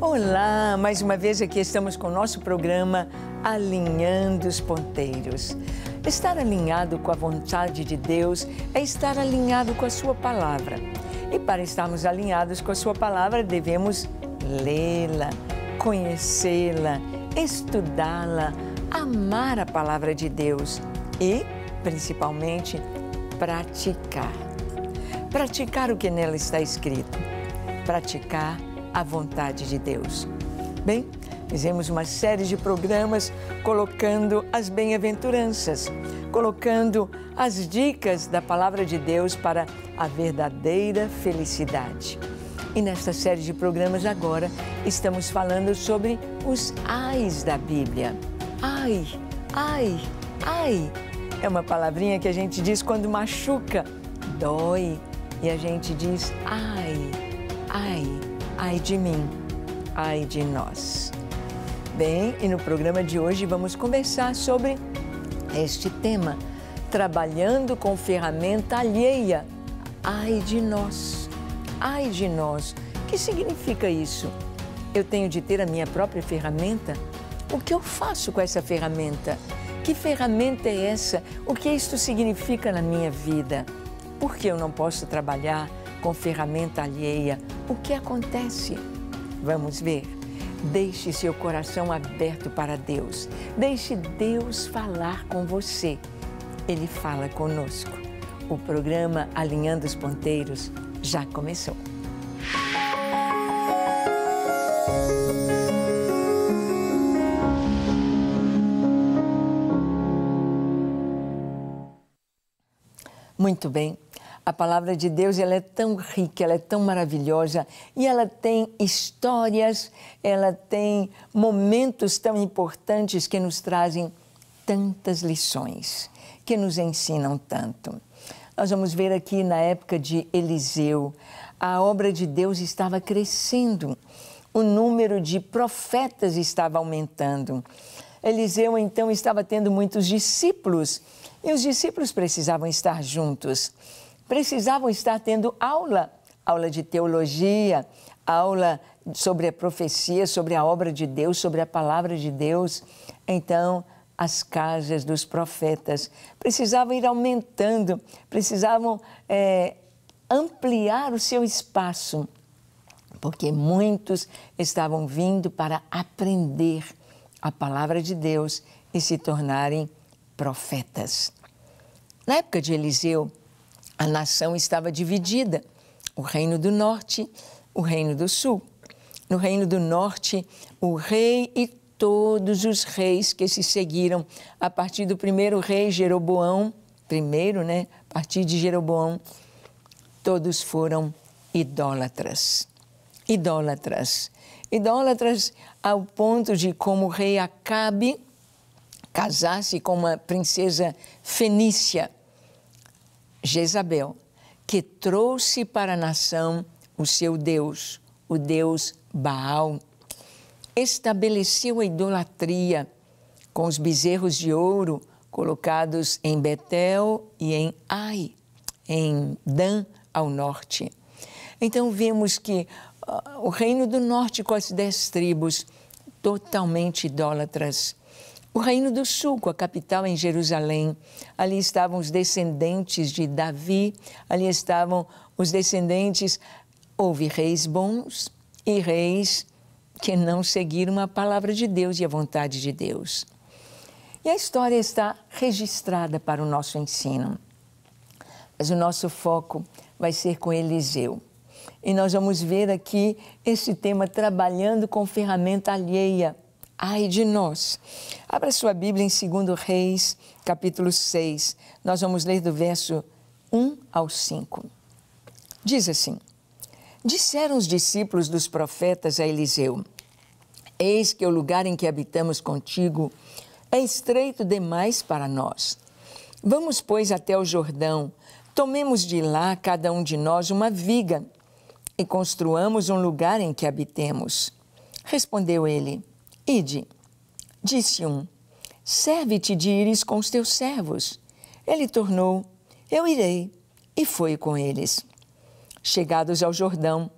Olá, mais uma vez aqui estamos com o nosso programa Alinhando os Ponteiros. Estar alinhado com a vontade de Deus é estar alinhado com a Sua palavra. E para estarmos alinhados com a Sua palavra, devemos lê-la, conhecê-la, estudá-la, amar a palavra de Deus e, principalmente, praticar. Praticar o que nela está escrito. Praticar a vontade de Deus. Bem, fizemos uma série de programas colocando as bem-aventuranças, colocando as dicas da palavra de Deus para a verdadeira felicidade. E nesta série de programas agora estamos falando sobre os ais da Bíblia. Ai, ai, ai. É uma palavrinha que a gente diz quando machuca, dói, e a gente diz ai, ai. Ai de mim, ai de nós. Bem, e no programa de hoje vamos conversar sobre este tema, trabalhando com ferramenta alheia. Ai de nós, ai de nós. O que significa isso? Eu tenho de ter a minha própria ferramenta? O que eu faço com essa ferramenta? Que ferramenta é essa? O que isto significa na minha vida? Por que eu não posso trabalhar com ferramenta alheia. O que acontece? Vamos ver. Deixe seu coração aberto para Deus. Deixe Deus falar com você. Ele fala conosco. O programa Alinhando os Ponteiros já começou. Muito bem, a palavra de Deus ela é tão rica, ela é tão maravilhosa e ela tem histórias, ela tem momentos tão importantes que nos trazem tantas lições, que nos ensinam tanto. Nós vamos ver aqui na época de Eliseu, a obra de Deus estava crescendo, o número de profetas estava aumentando. Eliseu então estava tendo muitos discípulos e os discípulos precisavam estar juntos precisavam estar tendo aula, aula de teologia, aula sobre a profecia, sobre a obra de Deus, sobre a palavra de Deus. Então, as casas dos profetas precisavam ir aumentando, precisavam é, ampliar o seu espaço, porque muitos estavam vindo para aprender a palavra de Deus e se tornarem profetas. Na época de Eliseu, a nação estava dividida: o Reino do Norte, o Reino do Sul. No Reino do Norte, o rei e todos os reis que se seguiram a partir do primeiro rei Jeroboão, primeiro, né? A partir de Jeroboão, todos foram idólatras. Idólatras. Idólatras ao ponto de como o rei Acabe casasse com uma princesa fenícia Jezabel, que trouxe para a nação o seu Deus, o Deus Baal. Estabeleceu a idolatria com os bezerros de ouro colocados em Betel e em Ai, em Dan, ao norte. Então vemos que uh, o reino do norte com as dez tribos totalmente idólatras o reino do sul, com a capital em Jerusalém. Ali estavam os descendentes de Davi, ali estavam os descendentes. Houve reis bons e reis que não seguiram a palavra de Deus e a vontade de Deus. E a história está registrada para o nosso ensino. Mas o nosso foco vai ser com Eliseu. E nós vamos ver aqui esse tema trabalhando com ferramenta alheia ai de nós. Abra sua Bíblia em 2 Reis, capítulo 6. Nós vamos ler do verso 1 ao 5. Diz assim: Disseram os discípulos dos profetas a Eliseu: Eis que o lugar em que habitamos contigo é estreito demais para nós. Vamos, pois, até o Jordão, tomemos de lá cada um de nós uma viga e construamos um lugar em que habitemos. Respondeu ele: Ide, disse um, serve-te de ires com os teus servos. Ele tornou, eu irei, e foi com eles. Chegados ao Jordão,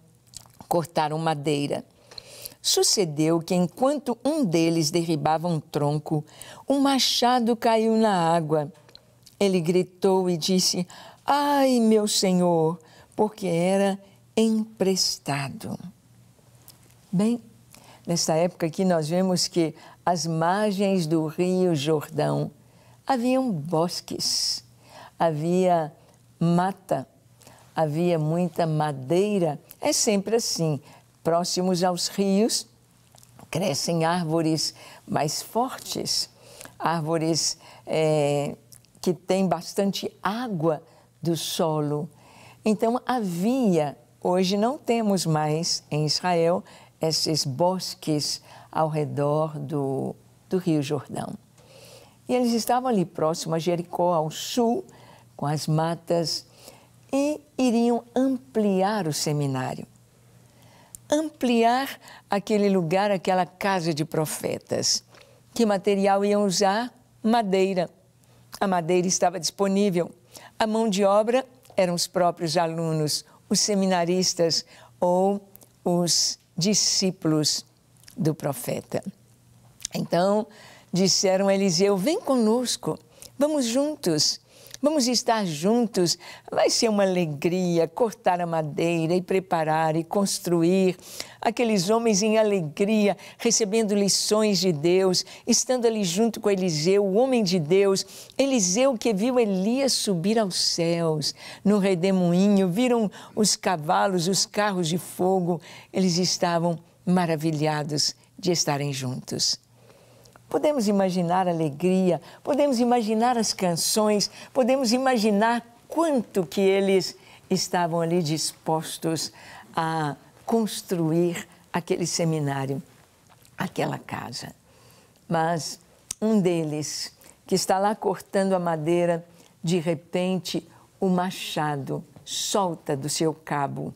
cortaram madeira. Sucedeu que, enquanto um deles derribava um tronco, um machado caiu na água. Ele gritou e disse: Ai, meu senhor, porque era emprestado. Bem, Nesta época aqui, nós vemos que as margens do Rio Jordão haviam bosques, havia mata, havia muita madeira. É sempre assim. Próximos aos rios, crescem árvores mais fortes, árvores é, que têm bastante água do solo. Então havia, hoje não temos mais em Israel esses bosques ao redor do, do Rio Jordão. E eles estavam ali próximo a Jericó, ao sul, com as matas, e iriam ampliar o seminário. Ampliar aquele lugar, aquela casa de profetas. Que material iam usar? Madeira. A madeira estava disponível. A mão de obra eram os próprios alunos, os seminaristas ou os discípulos do profeta. Então disseram a Eliseu: Vem conosco, vamos juntos Vamos estar juntos. Vai ser uma alegria cortar a madeira e preparar e construir. Aqueles homens em alegria, recebendo lições de Deus, estando ali junto com Eliseu, o homem de Deus. Eliseu que viu Elias subir aos céus, no redemoinho, viram os cavalos, os carros de fogo. Eles estavam maravilhados de estarem juntos. Podemos imaginar a alegria, podemos imaginar as canções, podemos imaginar quanto que eles estavam ali dispostos a construir aquele seminário, aquela casa. Mas um deles, que está lá cortando a madeira, de repente o machado solta do seu cabo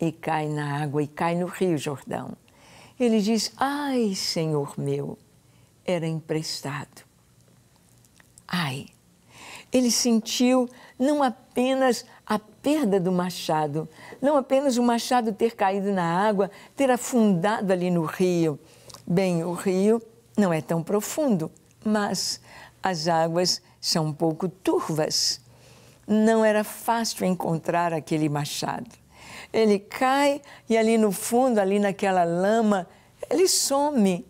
e cai na água e cai no Rio Jordão. Ele diz: Ai, Senhor meu, era emprestado. Ai, ele sentiu não apenas a perda do machado, não apenas o machado ter caído na água, ter afundado ali no rio. Bem, o rio não é tão profundo, mas as águas são um pouco turvas. Não era fácil encontrar aquele machado. Ele cai e ali no fundo, ali naquela lama, ele some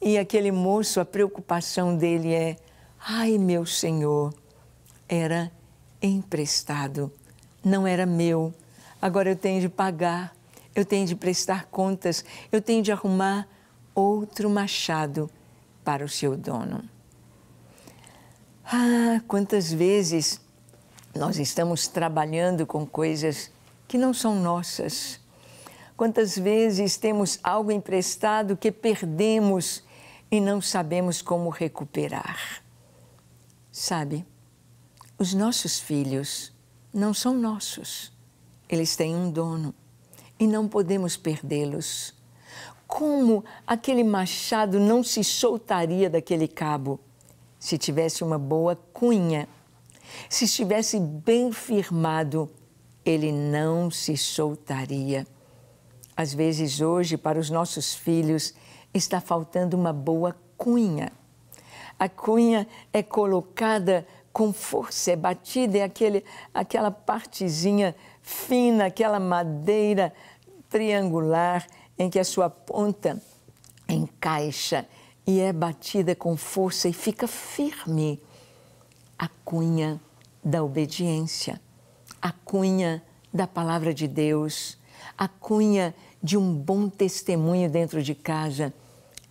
e aquele moço, a preocupação dele é: ai, meu senhor, era emprestado, não era meu. Agora eu tenho de pagar, eu tenho de prestar contas, eu tenho de arrumar outro machado para o seu dono. Ah, quantas vezes nós estamos trabalhando com coisas que não são nossas. Quantas vezes temos algo emprestado que perdemos e não sabemos como recuperar. Sabe, os nossos filhos não são nossos. Eles têm um dono e não podemos perdê-los. Como aquele machado não se soltaria daquele cabo se tivesse uma boa cunha? Se estivesse bem firmado, ele não se soltaria. Às vezes, hoje, para os nossos filhos, está faltando uma boa cunha. A cunha é colocada com força, é batida, é aquele, aquela partezinha fina, aquela madeira triangular em que a sua ponta encaixa e é batida com força e fica firme. A cunha da obediência, a cunha da palavra de Deus, a cunha de um bom testemunho dentro de casa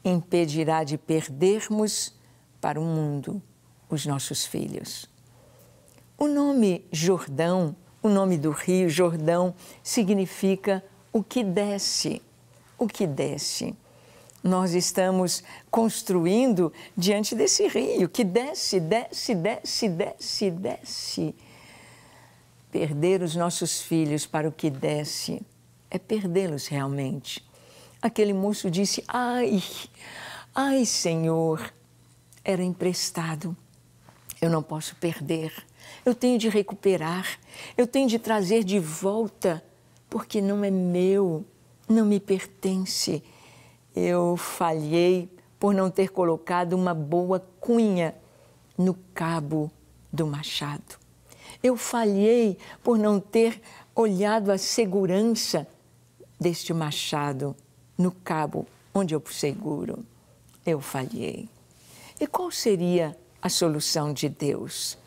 impedirá de perdermos para o mundo os nossos filhos. O nome Jordão, o nome do rio Jordão, significa o que desce, o que desce. Nós estamos construindo diante desse rio que desce, desce, desce, desce, desce. Perder os nossos filhos para o que desce é perdê-los realmente. Aquele moço disse: Ai, ai, Senhor, era emprestado. Eu não posso perder. Eu tenho de recuperar. Eu tenho de trazer de volta, porque não é meu, não me pertence. Eu falhei por não ter colocado uma boa cunha no cabo do machado. Eu falhei por não ter olhado a segurança deste machado no cabo onde eu seguro. Eu falhei. E qual seria a solução de Deus?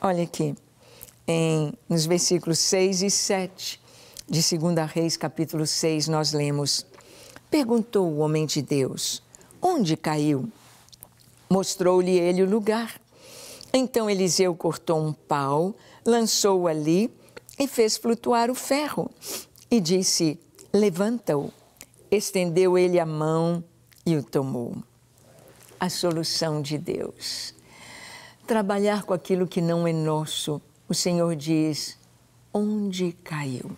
Olha aqui, em, nos versículos 6 e 7 de 2 Reis, capítulo 6, nós lemos: Perguntou o homem de Deus: Onde caiu? Mostrou-lhe ele o lugar. Então Eliseu cortou um pau, lançou-o ali e fez flutuar o ferro. E disse: Levanta-o. Estendeu ele a mão e o tomou. A solução de Deus. Trabalhar com aquilo que não é nosso, o Senhor diz: onde caiu?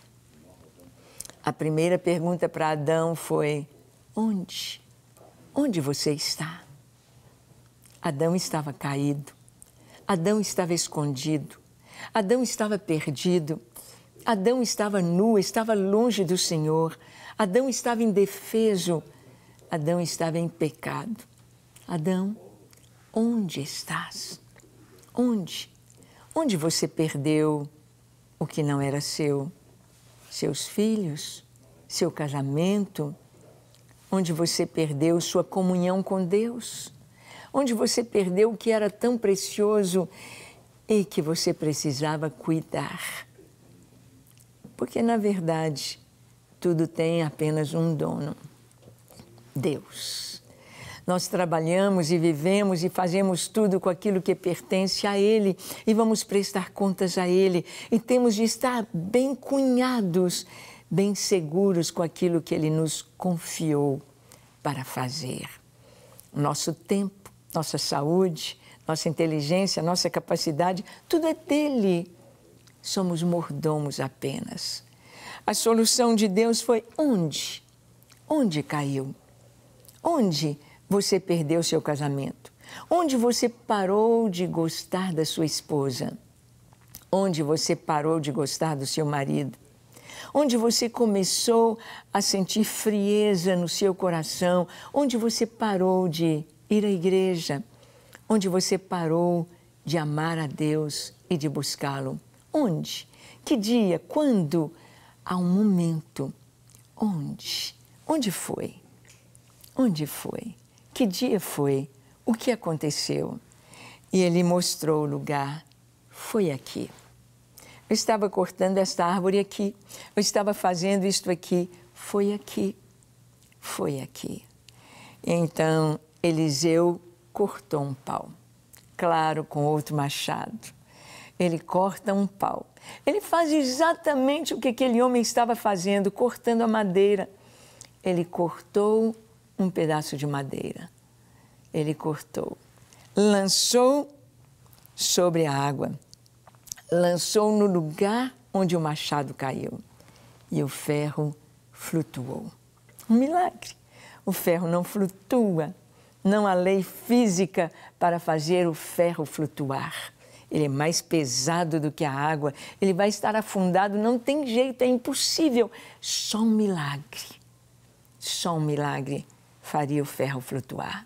A primeira pergunta para Adão foi: onde? Onde você está? Adão estava caído. Adão estava escondido. Adão estava perdido. Adão estava nu, estava longe do Senhor. Adão estava indefeso. Adão estava em pecado. Adão, onde estás? Onde? Onde você perdeu o que não era seu? Seus filhos? Seu casamento? Onde você perdeu sua comunhão com Deus? Onde você perdeu o que era tão precioso e que você precisava cuidar? Porque, na verdade, tudo tem apenas um dono: Deus. Nós trabalhamos e vivemos e fazemos tudo com aquilo que pertence a Ele e vamos prestar contas a Ele e temos de estar bem cunhados, bem seguros com aquilo que Ele nos confiou para fazer. Nosso tempo, nossa saúde, nossa inteligência, nossa capacidade, tudo é dele somos mordomos apenas. A solução de Deus foi onde? Onde caiu? Onde você perdeu seu casamento? Onde você parou de gostar da sua esposa? Onde você parou de gostar do seu marido? Onde você começou a sentir frieza no seu coração? Onde você parou de ir à igreja? Onde você parou de amar a Deus e de buscá-lo? Onde? Que dia? Quando? Há um momento. Onde? Onde foi? Onde foi? Que dia foi? O que aconteceu? E ele mostrou o lugar. Foi aqui. Eu estava cortando esta árvore aqui. Eu estava fazendo isto aqui. Foi aqui. Foi aqui. Então Eliseu cortou um pau, claro, com outro machado ele corta um pau. Ele faz exatamente o que aquele homem estava fazendo, cortando a madeira. Ele cortou um pedaço de madeira. Ele cortou. Lançou sobre a água. Lançou no lugar onde o machado caiu. E o ferro flutuou. Um milagre. O ferro não flutua. Não há lei física para fazer o ferro flutuar ele é mais pesado do que a água, ele vai estar afundado, não tem jeito, é impossível. Só um milagre, só um milagre faria o ferro flutuar.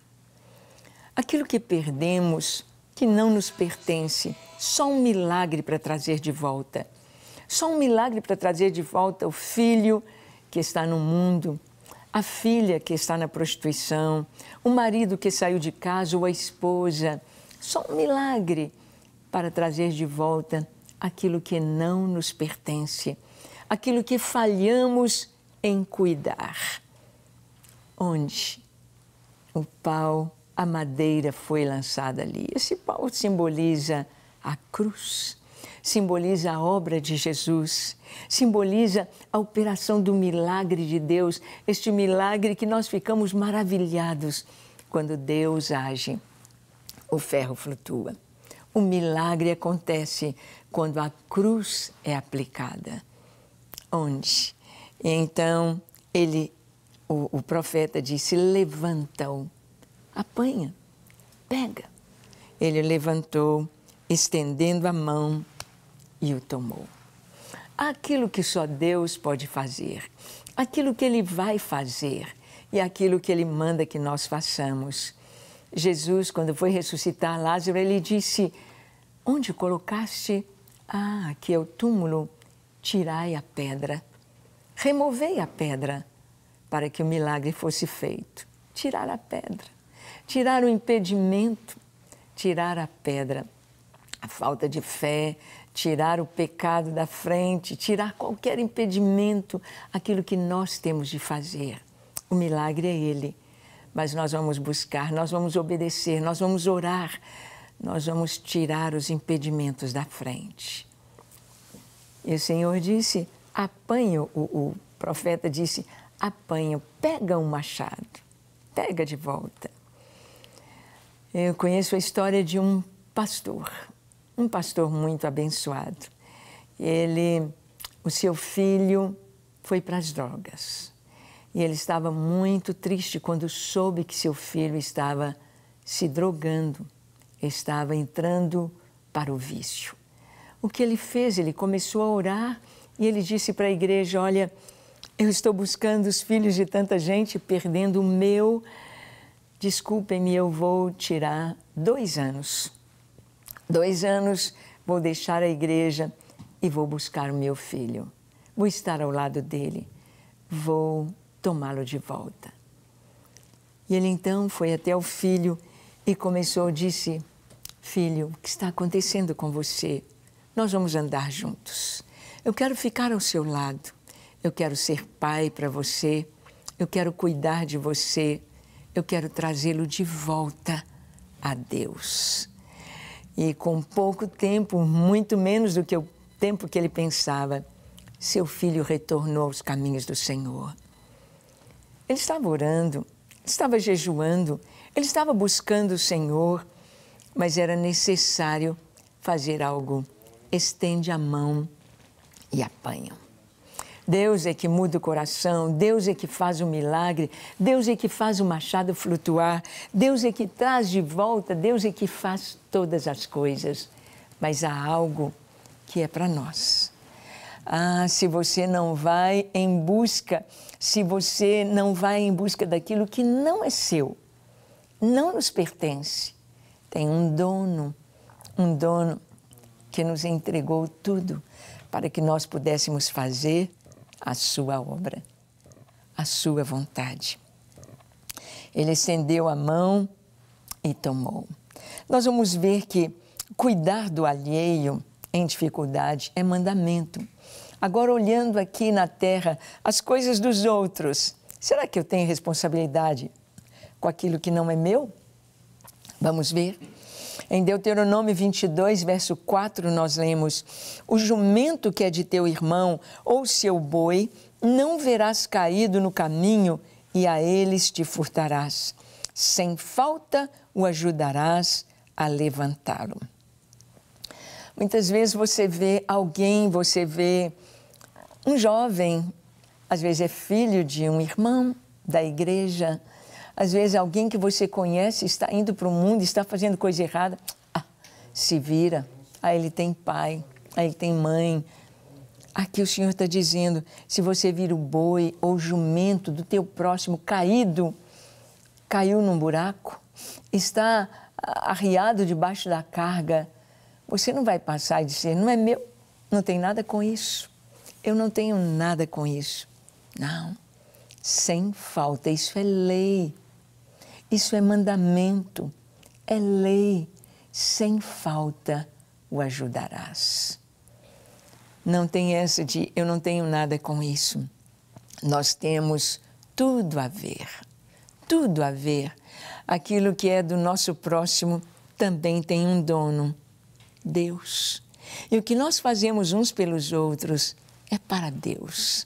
Aquilo que perdemos, que não nos pertence, só um milagre para trazer de volta. Só um milagre para trazer de volta o filho que está no mundo, a filha que está na prostituição, o marido que saiu de casa ou a esposa. Só um milagre para trazer de volta aquilo que não nos pertence, aquilo que falhamos em cuidar. Onde o pau, a madeira foi lançada ali. Esse pau simboliza a cruz, simboliza a obra de Jesus, simboliza a operação do milagre de Deus, este milagre que nós ficamos maravilhados quando Deus age. O ferro flutua. O milagre acontece quando a cruz é aplicada. Onde? Então, ele, o, o profeta disse: levanta-o, apanha, pega. Ele levantou, estendendo a mão e o tomou. Aquilo que só Deus pode fazer, aquilo que Ele vai fazer e aquilo que Ele manda que nós façamos Jesus, quando foi ressuscitar Lázaro, ele disse: Onde colocaste? Ah, aqui é o túmulo. Tirai a pedra. Removei a pedra para que o milagre fosse feito. Tirar a pedra. Tirar o impedimento. Tirar a pedra. A falta de fé, tirar o pecado da frente, tirar qualquer impedimento, aquilo que nós temos de fazer. O milagre é Ele mas nós vamos buscar, nós vamos obedecer, nós vamos orar, nós vamos tirar os impedimentos da frente. E o Senhor disse: apanho. o, o profeta disse: apanho. pega um machado, pega de volta. Eu conheço a história de um pastor, um pastor muito abençoado. Ele, o seu filho foi para as drogas. E ele estava muito triste quando soube que seu filho estava se drogando, estava entrando para o vício. O que ele fez? Ele começou a orar e ele disse para a igreja: Olha, eu estou buscando os filhos de tanta gente, perdendo o meu. Desculpem-me, eu vou tirar dois anos. Dois anos, vou deixar a igreja e vou buscar o meu filho. Vou estar ao lado dele. Vou tomá-lo de volta. E ele então foi até o filho e começou, disse: Filho, o que está acontecendo com você? Nós vamos andar juntos. Eu quero ficar ao seu lado. Eu quero ser pai para você. Eu quero cuidar de você. Eu quero trazê-lo de volta a Deus. E com pouco tempo, muito menos do que o tempo que ele pensava, seu filho retornou aos caminhos do Senhor. Ele estava orando, estava jejuando, ele estava buscando o Senhor, mas era necessário fazer algo. Estende a mão e apanha. Deus é que muda o coração, Deus é que faz o milagre, Deus é que faz o machado flutuar, Deus é que traz de volta, Deus é que faz todas as coisas. Mas há algo que é para nós. Ah, se você não vai em busca, se você não vai em busca daquilo que não é seu, não nos pertence. Tem um dono, um dono que nos entregou tudo para que nós pudéssemos fazer a sua obra, a sua vontade. Ele estendeu a mão e tomou. Nós vamos ver que cuidar do alheio em dificuldade, é mandamento. Agora, olhando aqui na terra as coisas dos outros, será que eu tenho responsabilidade com aquilo que não é meu? Vamos ver. Em Deuteronômio 22, verso 4, nós lemos: O jumento que é de teu irmão ou seu boi, não verás caído no caminho e a eles te furtarás. Sem falta o ajudarás a levantá-lo. Muitas vezes você vê alguém, você vê um jovem, às vezes é filho de um irmão da igreja, às vezes alguém que você conhece está indo para o mundo, está fazendo coisa errada, ah, se vira, aí ah, ele tem pai, aí ah, ele tem mãe. Aqui o Senhor está dizendo: se você vira o boi ou o jumento do teu próximo caído, caiu num buraco, está arriado debaixo da carga, você não vai passar e dizer, não é meu, não tem nada com isso. Eu não tenho nada com isso. Não, sem falta. Isso é lei. Isso é mandamento. É lei. Sem falta o ajudarás. Não tem essa de eu não tenho nada com isso. Nós temos tudo a ver. Tudo a ver. Aquilo que é do nosso próximo também tem um dono. Deus. E o que nós fazemos uns pelos outros é para Deus.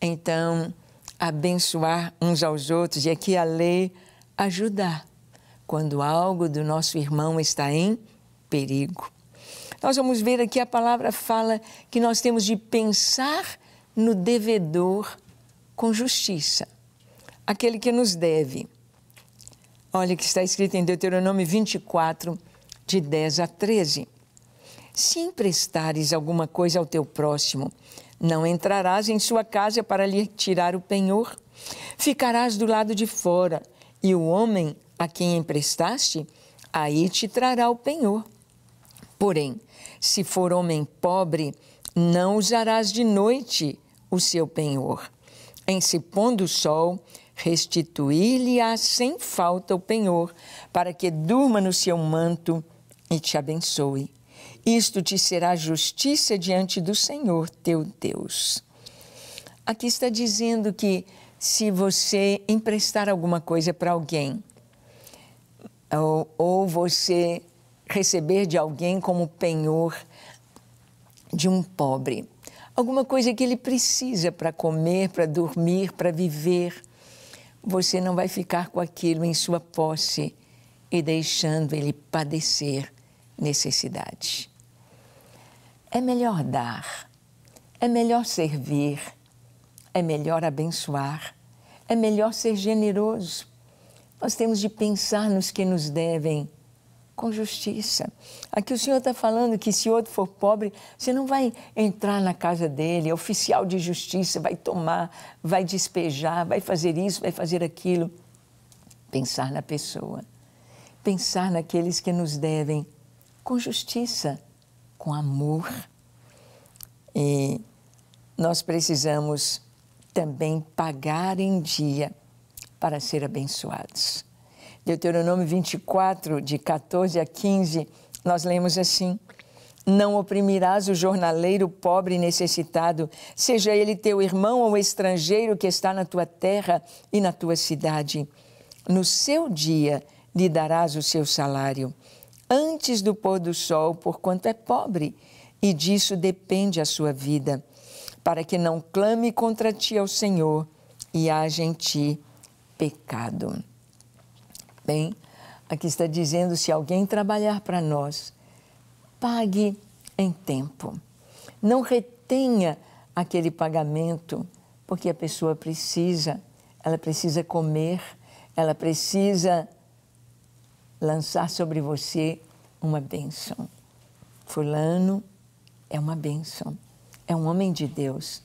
Então, abençoar uns aos outros, e aqui a lei ajudar quando algo do nosso irmão está em perigo. Nós vamos ver aqui a palavra fala que nós temos de pensar no devedor com justiça, aquele que nos deve. Olha que está escrito em Deuteronômio 24, de 10 a 13. Se emprestares alguma coisa ao teu próximo, não entrarás em sua casa para lhe tirar o penhor. Ficarás do lado de fora, e o homem a quem emprestaste, aí te trará o penhor. Porém, se for homem pobre, não usarás de noite o seu penhor. Em se pondo o sol, restituir-lhe-á sem falta o penhor, para que durma no seu manto e te abençoe. Isto te será justiça diante do Senhor teu Deus. Aqui está dizendo que se você emprestar alguma coisa para alguém, ou, ou você receber de alguém como penhor de um pobre, alguma coisa que ele precisa para comer, para dormir, para viver, você não vai ficar com aquilo em sua posse e deixando ele padecer necessidade. É melhor dar, é melhor servir, é melhor abençoar, é melhor ser generoso. Nós temos de pensar nos que nos devem com justiça. Aqui o senhor está falando que se outro for pobre, você não vai entrar na casa dele, é oficial de justiça, vai tomar, vai despejar, vai fazer isso, vai fazer aquilo. Pensar na pessoa, pensar naqueles que nos devem com justiça com amor. E nós precisamos também pagar em dia para ser abençoados. Deuteronômio 24, de 14 a 15, nós lemos assim: Não oprimirás o jornaleiro pobre e necessitado, seja ele teu irmão ou estrangeiro que está na tua terra e na tua cidade. No seu dia lhe darás o seu salário antes do pôr do sol, porquanto é pobre, e disso depende a sua vida, para que não clame contra ti ao Senhor e haja em ti pecado. Bem, aqui está dizendo: se alguém trabalhar para nós, pague em tempo. Não retenha aquele pagamento, porque a pessoa precisa, ela precisa comer, ela precisa lançar sobre você uma bênção. Fulano é uma bênção, é um homem de Deus,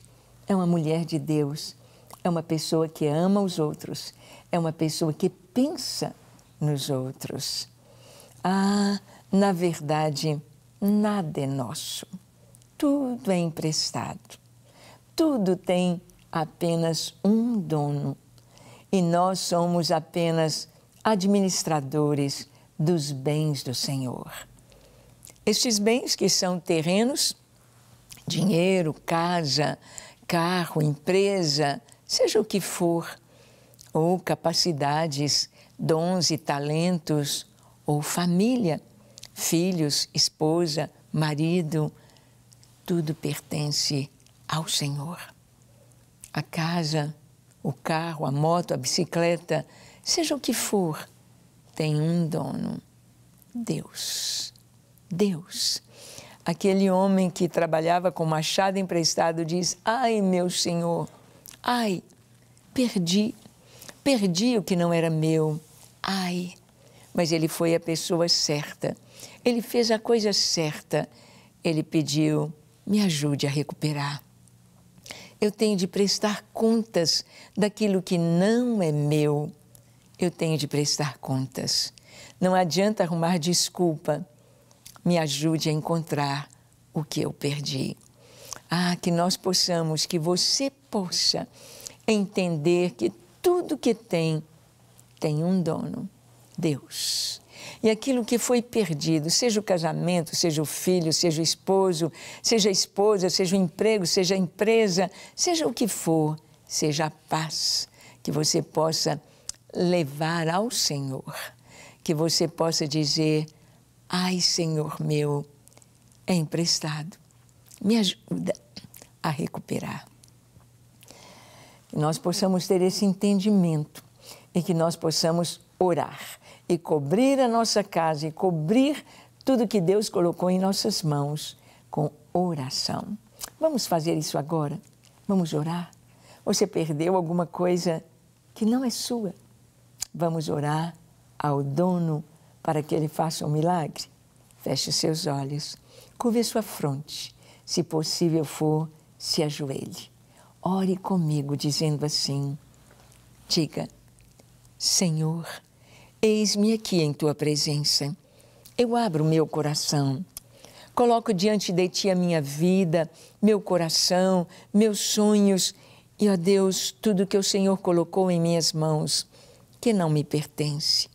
é uma mulher de Deus, é uma pessoa que ama os outros, é uma pessoa que pensa nos outros. Ah, na verdade, nada é nosso. Tudo é emprestado. Tudo tem apenas um dono. E nós somos apenas administradores dos bens do Senhor. Estes bens que são terrenos, dinheiro, casa, carro, empresa, seja o que for, ou capacidades, dons e talentos, ou família, filhos, esposa, marido, tudo pertence ao Senhor. A casa, o carro, a moto, a bicicleta, seja o que for, tem um dono: Deus. Deus. Aquele homem que trabalhava com machado emprestado diz: Ai, meu senhor, ai, perdi, perdi o que não era meu, ai. Mas ele foi a pessoa certa, ele fez a coisa certa, ele pediu: me ajude a recuperar. Eu tenho de prestar contas daquilo que não é meu eu tenho de prestar contas. Não adianta arrumar desculpa. Me ajude a encontrar o que eu perdi. Ah, que nós possamos, que você possa entender que tudo que tem tem um dono, Deus. E aquilo que foi perdido, seja o casamento, seja o filho, seja o esposo, seja a esposa, seja o emprego, seja a empresa, seja o que for, seja a paz, que você possa levar ao Senhor, que você possa dizer: Ai, Senhor meu, é emprestado, me ajuda a recuperar. Que nós possamos ter esse entendimento e que nós possamos orar e cobrir a nossa casa e cobrir tudo que Deus colocou em nossas mãos com oração. Vamos fazer isso agora? Vamos orar? Você perdeu alguma coisa que não é sua? Vamos orar ao dono para que ele faça um milagre? Feche seus olhos, curve sua fronte, se possível for, se ajoelhe. Ore comigo, dizendo assim: Diga, Senhor, eis-me aqui em tua presença. Eu abro meu coração. Coloco diante de ti a minha vida, meu coração, meus sonhos e, ó Deus, tudo que o Senhor colocou em minhas mãos que não me pertence.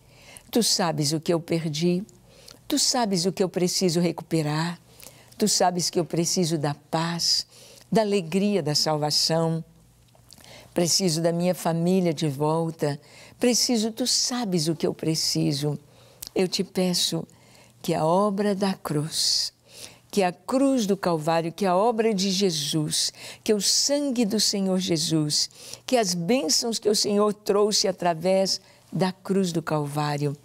Tu sabes o que eu perdi, tu sabes o que eu preciso recuperar, tu sabes que eu preciso da paz, da alegria da salvação. Preciso da minha família de volta, preciso, tu sabes o que eu preciso. Eu te peço que a obra da cruz que a cruz do Calvário, que a obra de Jesus, que o sangue do Senhor Jesus, que as bênçãos que o Senhor trouxe através da cruz do Calvário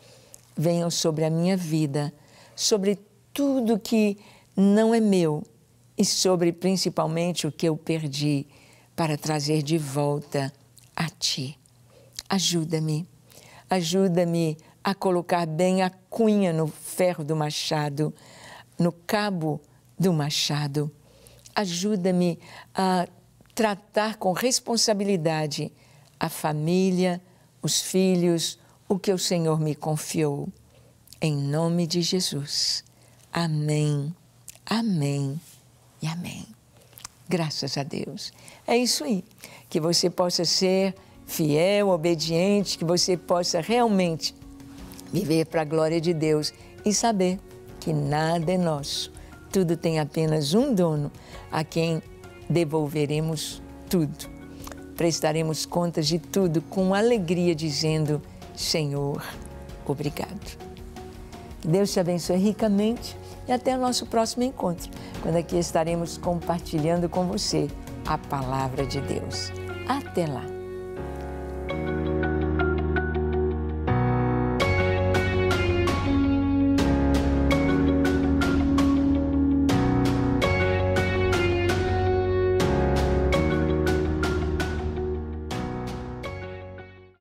venham sobre a minha vida, sobre tudo que não é meu e sobre principalmente o que eu perdi, para trazer de volta a Ti. Ajuda-me, ajuda-me a colocar bem a cunha no ferro do machado no cabo do machado. Ajuda-me a tratar com responsabilidade a família, os filhos, o que o Senhor me confiou. Em nome de Jesus. Amém, amém e amém. Graças a Deus. É isso aí. Que você possa ser fiel, obediente, que você possa realmente viver para a glória de Deus e saber que nada é nosso, tudo tem apenas um dono, a quem devolveremos tudo. Prestaremos contas de tudo com alegria, dizendo: Senhor, obrigado. Deus te abençoe ricamente e até o nosso próximo encontro, quando aqui estaremos compartilhando com você a palavra de Deus. Até lá!